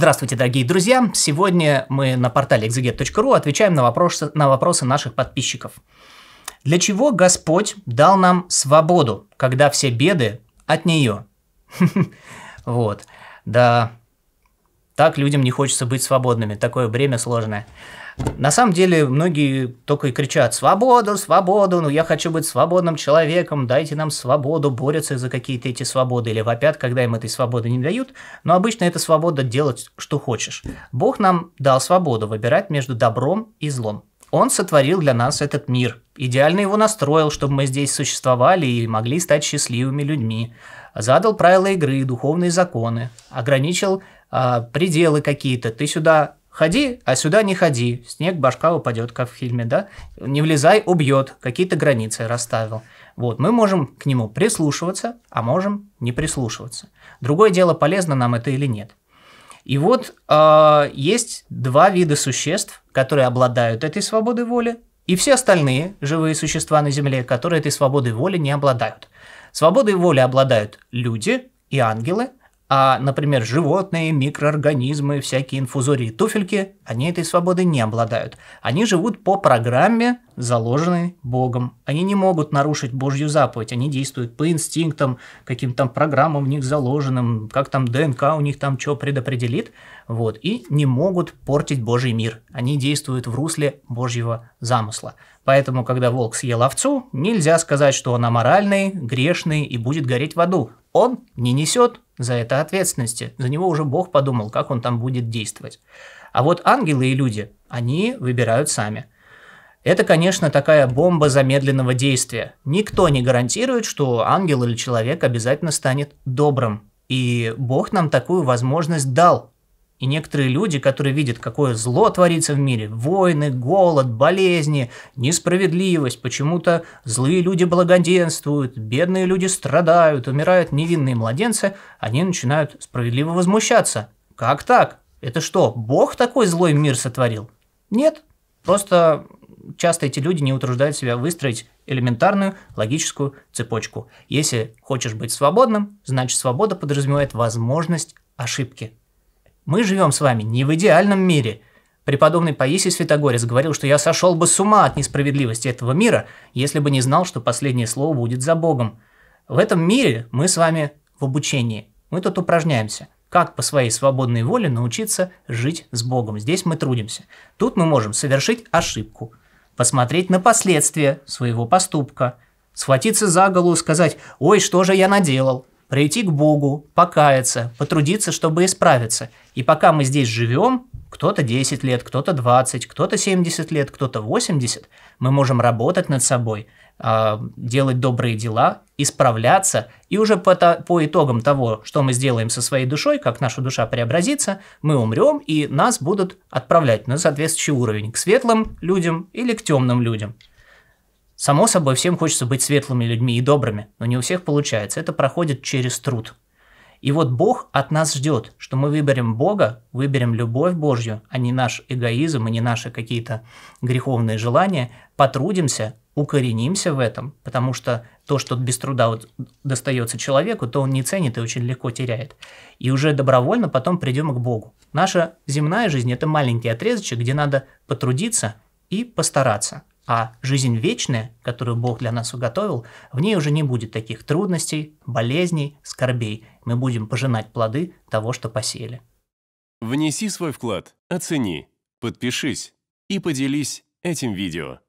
Здравствуйте, дорогие друзья! Сегодня мы на портале exeget.ru отвечаем на вопросы, на вопросы наших подписчиков. Для чего Господь дал нам свободу, когда все беды от нее? Вот, да, так людям не хочется быть свободными, такое бремя сложное. На самом деле многие только и кричат «Свободу, свободу! Ну я хочу быть свободным человеком, дайте нам свободу!» Борются за какие-то эти свободы или вопят, когда им этой свободы не дают. Но обычно это свобода делать, что хочешь. Бог нам дал свободу выбирать между добром и злом. Он сотворил для нас этот мир, идеально его настроил, чтобы мы здесь существовали и могли стать счастливыми людьми. Задал правила игры, духовные законы, ограничил а, пределы какие-то. Ты сюда ходи, а сюда не ходи. Снег, башка упадет, как в фильме, да? Не влезай, убьет. Какие-то границы расставил. Вот, мы можем к нему прислушиваться, а можем не прислушиваться. Другое дело, полезно нам это или нет. И вот э, есть два вида существ, которые обладают этой свободой воли, и все остальные живые существа на Земле, которые этой свободой воли не обладают. Свободой воли обладают люди и ангелы – а, например, животные, микроорганизмы, всякие инфузории и туфельки, они этой свободы не обладают. Они живут по программе, заложенной Богом. Они не могут нарушить Божью заповедь, они действуют по инстинктам, каким-то там программам в них заложенным, как там ДНК у них там что предопределит, вот, и не могут портить Божий мир. Они действуют в русле Божьего замысла. Поэтому, когда волк съел овцу, нельзя сказать, что он аморальный, грешный и будет гореть в аду. Он не несет за это ответственности. За него уже Бог подумал, как он там будет действовать. А вот ангелы и люди, они выбирают сами. Это, конечно, такая бомба замедленного действия. Никто не гарантирует, что ангел или человек обязательно станет добрым. И Бог нам такую возможность дал, и некоторые люди, которые видят, какое зло творится в мире, войны, голод, болезни, несправедливость, почему-то злые люди благоденствуют, бедные люди страдают, умирают невинные младенцы, они начинают справедливо возмущаться. Как так? Это что, Бог такой злой мир сотворил? Нет, просто часто эти люди не утруждают себя выстроить элементарную логическую цепочку. Если хочешь быть свободным, значит свобода подразумевает возможность ошибки – мы живем с вами не в идеальном мире. Преподобный Паисий Святогорец говорил, что я сошел бы с ума от несправедливости этого мира, если бы не знал, что последнее слово будет за Богом. В этом мире мы с вами в обучении. Мы тут упражняемся как по своей свободной воле научиться жить с Богом. Здесь мы трудимся. Тут мы можем совершить ошибку, посмотреть на последствия своего поступка, схватиться за голову, и сказать «Ой, что же я наделал?», прийти к Богу, покаяться, потрудиться, чтобы исправиться. И пока мы здесь живем, кто-то 10 лет, кто-то 20, кто-то 70 лет, кто-то 80, мы можем работать над собой, а, делать добрые дела, исправляться, и уже по, по итогам того, что мы сделаем со своей душой, как наша душа преобразится, мы умрем, и нас будут отправлять на соответствующий уровень к светлым людям или к темным людям. Само собой, всем хочется быть светлыми людьми и добрыми, но не у всех получается. Это проходит через труд. И вот Бог от нас ждет, что мы выберем Бога, выберем любовь Божью, а не наш эгоизм и не наши какие-то греховные желания, потрудимся, укоренимся в этом, потому что то, что без труда вот достается человеку, то он не ценит и очень легко теряет. И уже добровольно потом придем к Богу. Наша земная жизнь – это маленький отрезочек, где надо потрудиться и постараться – а жизнь вечная, которую Бог для нас уготовил, в ней уже не будет таких трудностей, болезней, скорбей. Мы будем пожинать плоды того, что посеяли. Внеси свой вклад, оцени, подпишись и поделись этим видео.